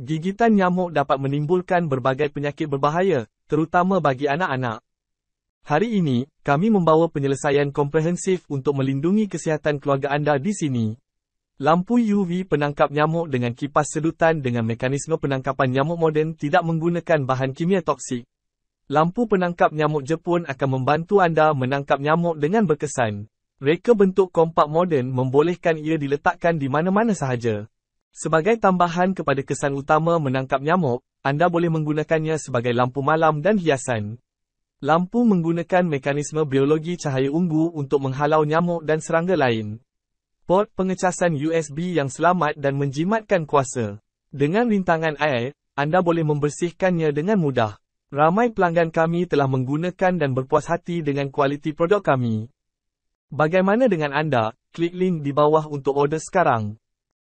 Gigitan nyamuk dapat menimbulkan berbagai penyakit berbahaya, terutama bagi anak-anak. Hari ini, kami membawa penyelesaian komprehensif untuk melindungi kesihatan keluarga anda di sini. Lampu UV penangkap nyamuk dengan kipas sedutan dengan mekanisme penangkapan nyamuk moden tidak menggunakan bahan kimia toksik. Lampu penangkap nyamuk Jepun akan membantu anda menangkap nyamuk dengan berkesan. Reka bentuk kompak moden membolehkan ia diletakkan di mana-mana sahaja. Sebagai tambahan kepada kesan utama menangkap nyamuk, anda boleh menggunakannya sebagai lampu malam dan hiasan. Lampu menggunakan mekanisme biologi cahaya ungu untuk menghalau nyamuk dan serangga lain. Port pengecasan USB yang selamat dan menjimatkan kuasa. Dengan rintangan air, anda boleh membersihkannya dengan mudah. Ramai pelanggan kami telah menggunakan dan berpuas hati dengan kualiti produk kami. Bagaimana dengan anda? Klik link di bawah untuk order sekarang.